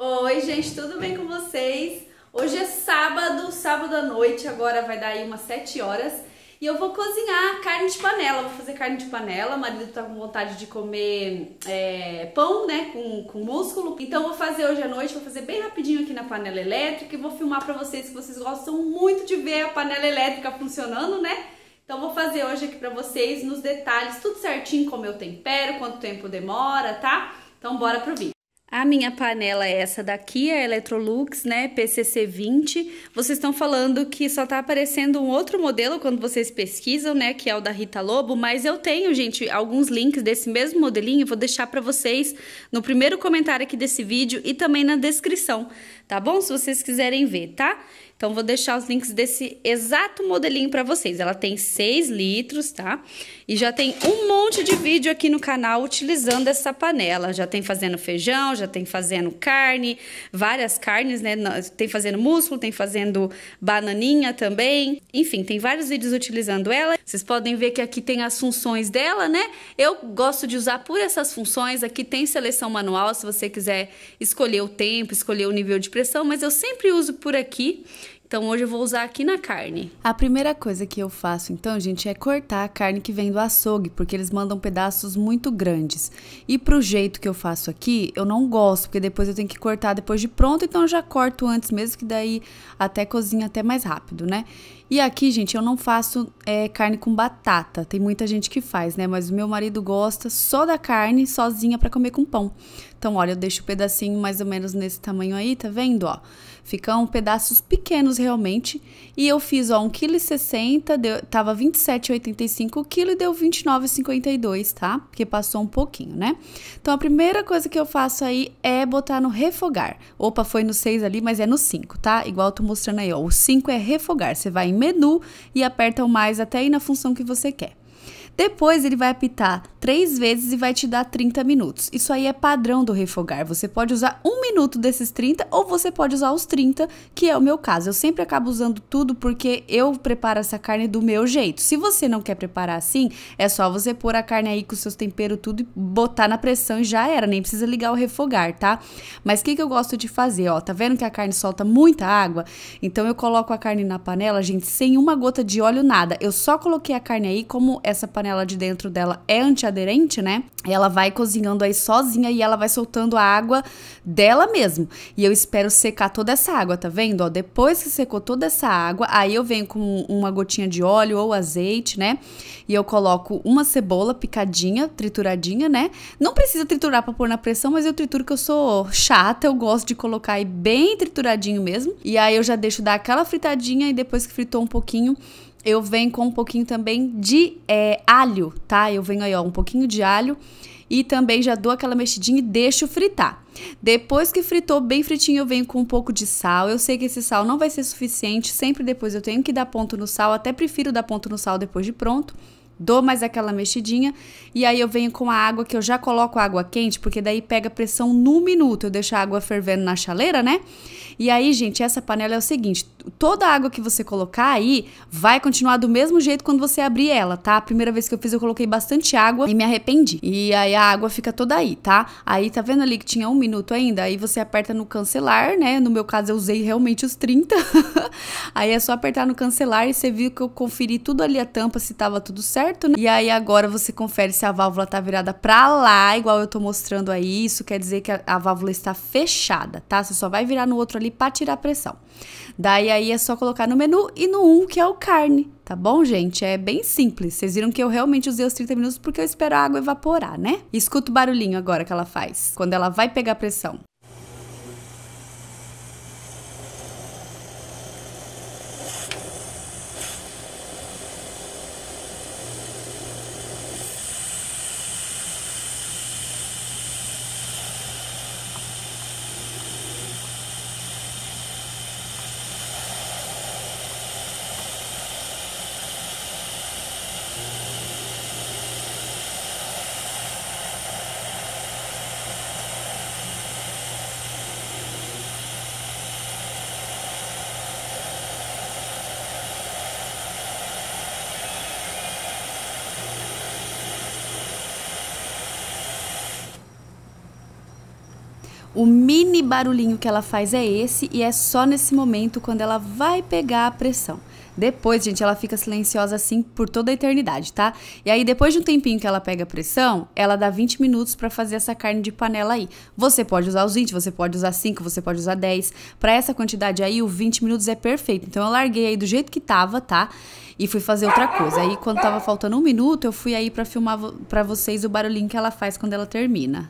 Oi, gente, tudo bem com vocês? Hoje é sábado, sábado à noite, agora vai dar aí umas 7 horas e eu vou cozinhar carne de panela. Vou fazer carne de panela, o marido tá com vontade de comer é, pão, né, com, com músculo. Então vou fazer hoje à noite, vou fazer bem rapidinho aqui na panela elétrica e vou filmar pra vocês que vocês gostam muito de ver a panela elétrica funcionando, né? Então vou fazer hoje aqui pra vocês nos detalhes, tudo certinho como eu tempero, quanto tempo demora, tá? Então bora pro vídeo. A minha panela é essa daqui, a Electrolux, né, PCC 20. Vocês estão falando que só tá aparecendo um outro modelo quando vocês pesquisam, né, que é o da Rita Lobo, mas eu tenho, gente, alguns links desse mesmo modelinho, vou deixar para vocês no primeiro comentário aqui desse vídeo e também na descrição, tá bom? Se vocês quiserem ver, tá? Então, vou deixar os links desse exato modelinho para vocês. Ela tem 6 litros, tá? E já tem um monte de vídeo aqui no canal utilizando essa panela. Já tem fazendo feijão, já tem fazendo carne, várias carnes, né? Tem fazendo músculo, tem fazendo bananinha também. Enfim, tem vários vídeos utilizando ela. Vocês podem ver que aqui tem as funções dela, né? Eu gosto de usar por essas funções. Aqui tem seleção manual, se você quiser escolher o tempo, escolher o nível de pressão, mas eu sempre uso por aqui. Então hoje eu vou usar aqui na carne. A primeira coisa que eu faço, então, gente, é cortar a carne que vem do açougue, porque eles mandam pedaços muito grandes. E pro jeito que eu faço aqui, eu não gosto, porque depois eu tenho que cortar depois de pronto, então eu já corto antes mesmo, que daí até cozinha até mais rápido, né? E aqui, gente, eu não faço é, carne com batata. Tem muita gente que faz, né? Mas o meu marido gosta só da carne sozinha para comer com pão. Então, olha, eu deixo o um pedacinho mais ou menos nesse tamanho aí, tá vendo, ó? Ficam pedaços pequenos realmente. E eu fiz, ó, 1,60 kg, tava 27,85 kg e deu 29,52, tá? Porque passou um pouquinho, né? Então, a primeira coisa que eu faço aí é botar no refogar. Opa, foi no 6 ali, mas é no 5, tá? Igual eu tô mostrando aí, ó. O 5 é refogar. Você vai em menu e aperta o mais até aí na função que você quer. Depois ele vai apitar três vezes e vai te dar 30 minutos. Isso aí é padrão do refogar. Você pode usar um minuto desses 30 ou você pode usar os 30, que é o meu caso. Eu sempre acabo usando tudo porque eu preparo essa carne do meu jeito. Se você não quer preparar assim, é só você pôr a carne aí com seus temperos tudo e botar na pressão e já era. Nem precisa ligar o refogar, tá? Mas o que, que eu gosto de fazer? Ó, tá vendo que a carne solta muita água? Então eu coloco a carne na panela, gente, sem uma gota de óleo, nada. Eu só coloquei a carne aí como essa panela panela de dentro dela é antiaderente, né? Ela vai cozinhando aí sozinha e ela vai soltando a água dela mesmo. E eu espero secar toda essa água, tá vendo? Ó, depois que secou toda essa água, aí eu venho com uma gotinha de óleo ou azeite, né? E eu coloco uma cebola picadinha, trituradinha, né? Não precisa triturar para pôr na pressão, mas eu trituro que eu sou chata, eu gosto de colocar aí bem trituradinho mesmo. E aí eu já deixo dar aquela fritadinha e depois que fritou um pouquinho, eu venho com um pouquinho também de é, alho, tá? Eu venho aí, ó, um pouquinho de alho e também já dou aquela mexidinha e deixo fritar. Depois que fritou bem fritinho, eu venho com um pouco de sal. Eu sei que esse sal não vai ser suficiente, sempre depois eu tenho que dar ponto no sal, até prefiro dar ponto no sal depois de pronto dou mais aquela mexidinha e aí eu venho com a água que eu já coloco água quente, porque daí pega pressão no minuto. Eu deixo a água fervendo na chaleira, né? E aí, gente, essa panela é o seguinte: toda a água que você colocar aí vai continuar do mesmo jeito quando você abrir ela, tá? A primeira vez que eu fiz, eu coloquei bastante água e me arrependi. E aí a água fica toda aí, tá? Aí tá vendo ali que tinha um minuto ainda? Aí você aperta no cancelar, né? No meu caso, eu usei realmente os 30. aí é só apertar no cancelar e você viu que eu conferi tudo ali a tampa se tava tudo certo certo, né? E aí agora você confere se a válvula tá virada pra lá, igual eu tô mostrando aí. Isso quer dizer que a, a válvula está fechada, tá? Você só vai virar no outro ali pra tirar a pressão. Daí aí é só colocar no menu e no 1, um, que é o carne, tá bom, gente? É bem simples. Vocês viram que eu realmente usei os 30 minutos porque eu espero a água evaporar, né? Escuta o barulhinho agora que ela faz, quando ela vai pegar pressão. O mini barulhinho que ela faz é esse e é só nesse momento quando ela vai pegar a pressão. Depois, gente, ela fica silenciosa assim por toda a eternidade, tá? E aí, depois de um tempinho que ela pega a pressão, ela dá 20 minutos para fazer essa carne de panela aí. Você pode usar os 20, você pode usar 5, você pode usar 10. Para essa quantidade aí, o 20 minutos é perfeito. Então, eu larguei aí do jeito que tava, tá? E fui fazer outra coisa. Aí, quando tava faltando um minuto, eu fui aí para filmar para vocês o barulhinho que ela faz quando ela termina.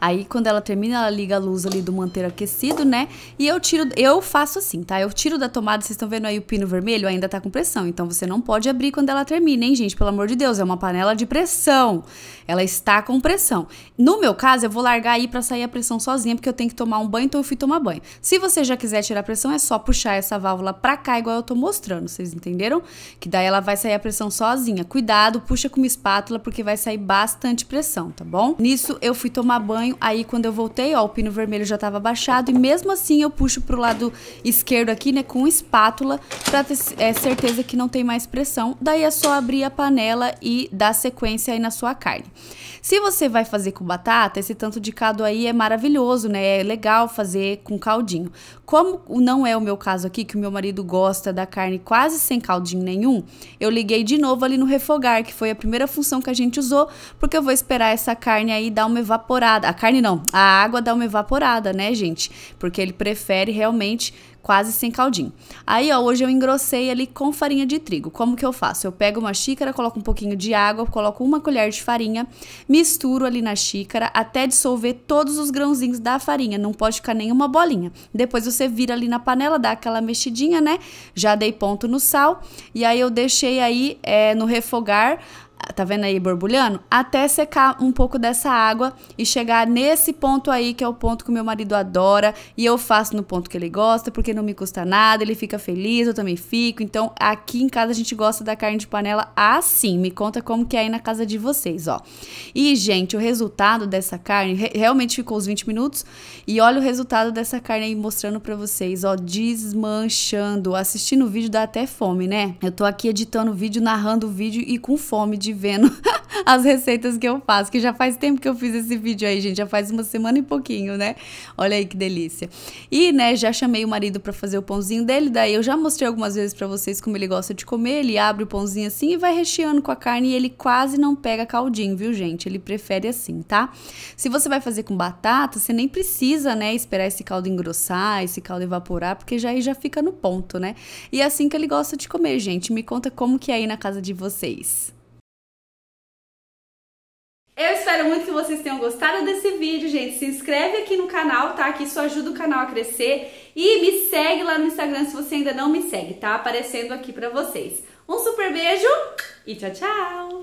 Aí quando ela termina, ela liga a luz ali do manteiro aquecido, né? E eu tiro, eu faço assim, tá? Eu tiro da tomada, vocês estão vendo aí o pino vermelho, ainda tá com pressão. Então você não pode abrir quando ela termina, hein, gente? Pelo amor de Deus, é uma panela de pressão. Ela está com pressão. No meu caso, eu vou largar aí para sair a pressão sozinha, porque eu tenho que tomar um banho, então eu fui tomar banho. Se você já quiser tirar a pressão, é só puxar essa válvula pra cá, igual eu tô mostrando, vocês entenderam? Que daí ela vai sair a pressão sozinha. Cuidado, puxa com uma espátula, porque vai sair bastante pressão, tá bom? Nisso, eu fui tomar banho Aí quando eu voltei, ó, o pino vermelho já estava baixado. E mesmo assim eu puxo pro lado esquerdo aqui, né, com espátula, pra ter é, certeza que não tem mais pressão. Daí é só abrir a panela e dar sequência aí na sua carne. Se você vai fazer com batata, esse tanto de caldo aí é maravilhoso, né? É legal fazer com caldinho. Como não é o meu caso aqui, que o meu marido gosta da carne quase sem caldinho nenhum, eu liguei de novo ali no refogar, que foi a primeira função que a gente usou, porque eu vou esperar essa carne aí dar uma evaporada, a carne não, a água dá uma evaporada, né, gente? Porque ele prefere realmente quase sem caldinho. Aí, ó, hoje eu engrossei ali com farinha de trigo. Como que eu faço? Eu pego uma xícara, coloco um pouquinho de água, coloco uma colher de farinha, misturo ali na xícara até dissolver todos os grãozinhos da farinha, não pode ficar nenhuma bolinha. Depois você vira ali na panela, dá aquela mexidinha, né? Já dei ponto no sal e aí eu deixei aí é, no refogar tá vendo aí borbulhando? Até secar um pouco dessa água e chegar nesse ponto aí, que é o ponto que o meu marido adora, e eu faço no ponto que ele gosta, porque não me custa nada, ele fica feliz, eu também fico. Então, aqui em casa a gente gosta da carne de panela assim. Me conta como que é aí na casa de vocês, ó. E, gente, o resultado dessa carne, re realmente ficou os 20 minutos, e olha o resultado dessa carne aí mostrando para vocês, ó, desmanchando. Assistindo o vídeo dá até fome, né? Eu tô aqui editando o vídeo, narrando o vídeo e com fome de de vendo as receitas que eu faço, que já faz tempo que eu fiz esse vídeo aí, gente, já faz uma semana e pouquinho, né? Olha aí que delícia. E, né, já chamei o marido para fazer o pãozinho dele, daí eu já mostrei algumas vezes para vocês como ele gosta de comer, ele abre o pãozinho assim e vai recheando com a carne e ele quase não pega caldinho, viu, gente? Ele prefere assim, tá? Se você vai fazer com batata, você nem precisa, né, esperar esse caldo engrossar, esse caldo evaporar, porque já aí já fica no ponto, né? E é assim que ele gosta de comer, gente. Me conta como que é aí na casa de vocês. Eu espero muito que vocês tenham gostado desse vídeo, gente. Se inscreve aqui no canal, tá? Que isso ajuda o canal a crescer. E me segue lá no Instagram se você ainda não me segue, tá? Aparecendo aqui pra vocês. Um super beijo e tchau, tchau!